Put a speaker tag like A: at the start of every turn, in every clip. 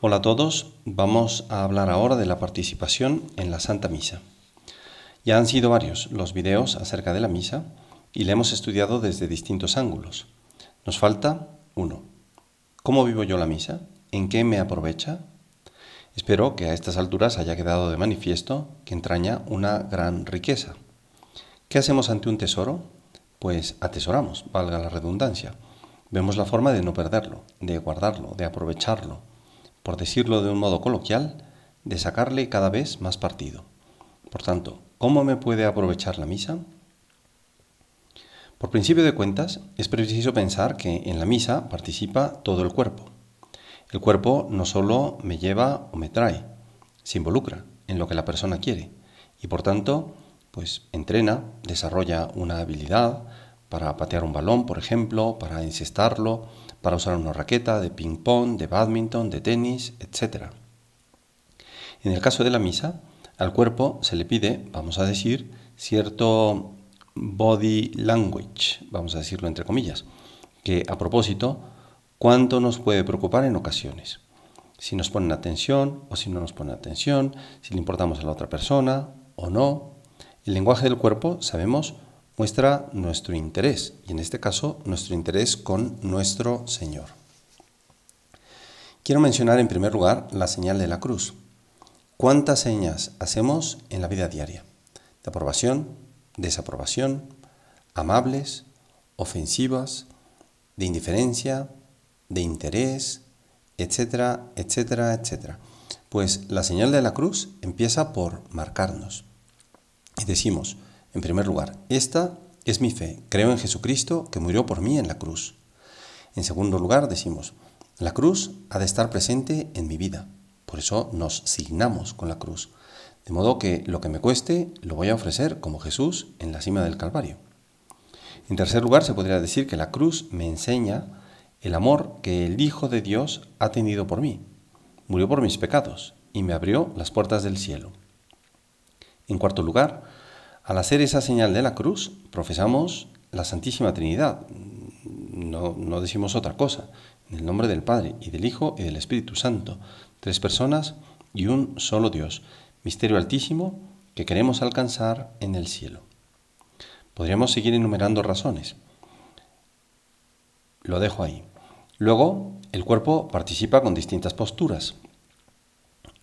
A: Hola a todos, vamos a hablar ahora de la participación en la Santa Misa. Ya han sido varios los videos acerca de la misa y la hemos estudiado desde distintos ángulos. Nos falta uno. ¿Cómo vivo yo la misa? ¿En qué me aprovecha? Espero que a estas alturas haya quedado de manifiesto que entraña una gran riqueza. ¿Qué hacemos ante un tesoro? Pues atesoramos, valga la redundancia. Vemos la forma de no perderlo, de guardarlo, de aprovecharlo por decirlo de un modo coloquial, de sacarle cada vez más partido. Por tanto, ¿cómo me puede aprovechar la misa? Por principio de cuentas, es preciso pensar que en la misa participa todo el cuerpo. El cuerpo no solo me lleva o me trae, se involucra en lo que la persona quiere y por tanto, pues entrena, desarrolla una habilidad para patear un balón, por ejemplo, para encestarlo, para usar una raqueta, de ping-pong, de badminton, de tenis, etc. En el caso de la misa, al cuerpo se le pide, vamos a decir, cierto body language, vamos a decirlo entre comillas, que a propósito, ¿cuánto nos puede preocupar en ocasiones? Si nos ponen atención o si no nos ponen atención, si le importamos a la otra persona o no. El lenguaje del cuerpo, sabemos, muestra nuestro interés, y en este caso nuestro interés con nuestro Señor. Quiero mencionar en primer lugar la señal de la cruz. ¿Cuántas señas hacemos en la vida diaria? De aprobación, desaprobación, amables, ofensivas, de indiferencia, de interés, etcétera, etcétera, etcétera. Pues la señal de la cruz empieza por marcarnos. Y decimos, en primer lugar, esta es mi fe. Creo en Jesucristo que murió por mí en la cruz. En segundo lugar, decimos, la cruz ha de estar presente en mi vida. Por eso nos signamos con la cruz. De modo que lo que me cueste lo voy a ofrecer como Jesús en la cima del Calvario. En tercer lugar, se podría decir que la cruz me enseña el amor que el Hijo de Dios ha tenido por mí. Murió por mis pecados y me abrió las puertas del cielo. En cuarto lugar, al hacer esa señal de la cruz, profesamos la Santísima Trinidad, no, decimos otra cosa, en el nombre del Padre y del Hijo y del Espíritu Santo, tres personas y un solo Dios, misterio altísimo que queremos alcanzar en el cielo. Podríamos seguir enumerando razones. Lo dejo ahí. Luego, el cuerpo participa con distintas posturas.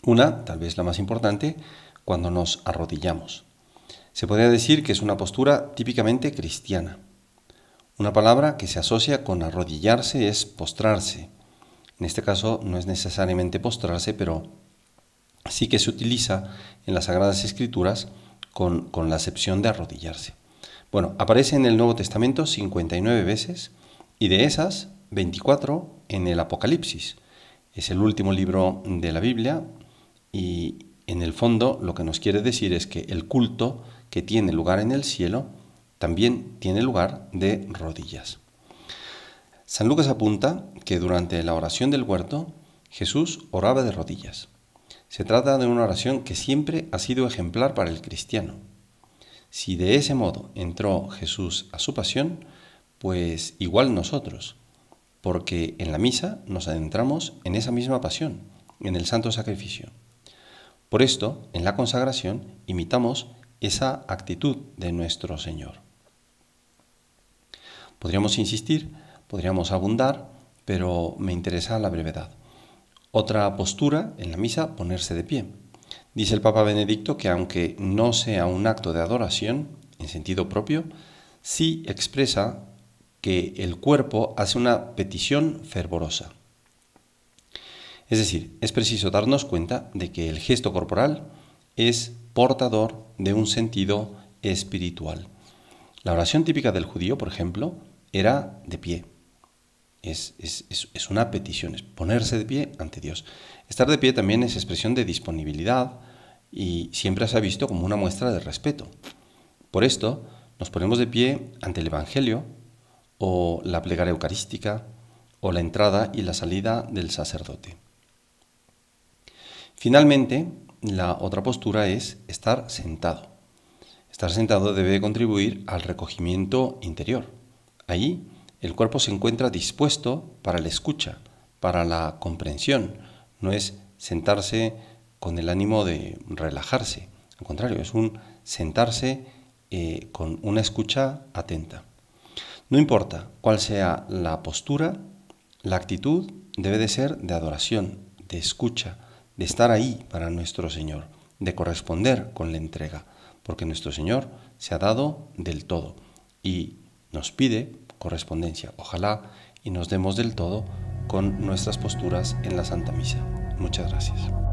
A: Una, tal vez la más importante, cuando nos arrodillamos. Se podría decir que es una postura típicamente cristiana. Una palabra que se asocia con arrodillarse es postrarse. En este caso no es necesariamente postrarse, pero sí que se utiliza en las Sagradas Escrituras con, la acepción de arrodillarse. Bueno, aparece en el Nuevo Testamento 59 veces y de esas 24 en el Apocalipsis. Es el último libro de la Biblia y, en el fondo lo que nos quiere decir es que el culto que tiene lugar en el cielo también tiene lugar de rodillas. San Lucas apunta que durante la oración del huerto Jesús oraba de rodillas. Se trata de una oración que siempre ha sido ejemplar para el cristiano. Si de ese modo entró Jesús a su pasión, pues igual nosotros, porque en la misa nos adentramos en esa misma pasión, en el santo sacrificio. Por esto, en la consagración imitamos esa actitud de nuestro Señor. Podríamos insistir, podríamos abundar, pero me interesa la brevedad. Otra postura en la misa, ponerse de pie. Dice el Papa Benedicto que aunque no sea un acto de adoración, en sentido propio, sí expresa que el cuerpo hace una petición fervorosa. Es decir, es preciso darnos cuenta de que el gesto corporal es portador de un sentido espiritual. La oración típica del judío, por ejemplo, era de pie. Es, una petición, es ponerse de pie ante Dios. Estar de pie también es expresión de disponibilidad y siempre se ha visto como una muestra de respeto. Por esto, nos ponemos de pie ante el Evangelio o la plegaria eucarística o la entrada y la salida del sacerdote. Finalmente, la otra postura es estar sentado. Estar sentado debe contribuir al recogimiento interior. Allí el cuerpo se encuentra dispuesto para la escucha, para la comprensión. No es sentarse con el ánimo de relajarse. Al contrario, es un sentarse eh, con una escucha atenta. No importa cuál sea la postura, la actitud debe de ser de adoración, de escucha, de estar ahí para nuestro Señor, de corresponder con la entrega, porque nuestro Señor se ha dado del todo y nos pide correspondencia, ojalá, y nos demos del todo con nuestras posturas en la Santa Misa. Muchas gracias.